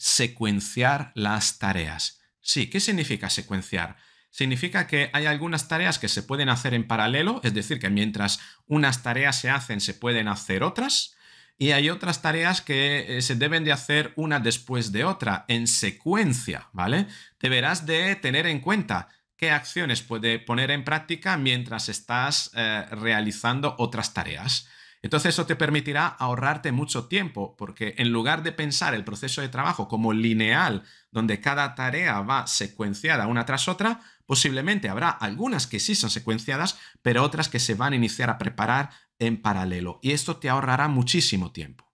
secuenciar las tareas. Sí, ¿qué significa secuenciar? Significa que hay algunas tareas que se pueden hacer en paralelo, es decir, que mientras unas tareas se hacen se pueden hacer otras, y hay otras tareas que eh, se deben de hacer una después de otra, en secuencia, ¿vale? Deberás de tener en cuenta qué acciones puede poner en práctica mientras estás eh, realizando otras tareas. Entonces eso te permitirá ahorrarte mucho tiempo, porque en lugar de pensar el proceso de trabajo como lineal, donde cada tarea va secuenciada una tras otra, posiblemente habrá algunas que sí son secuenciadas, pero otras que se van a iniciar a preparar en paralelo. Y esto te ahorrará muchísimo tiempo.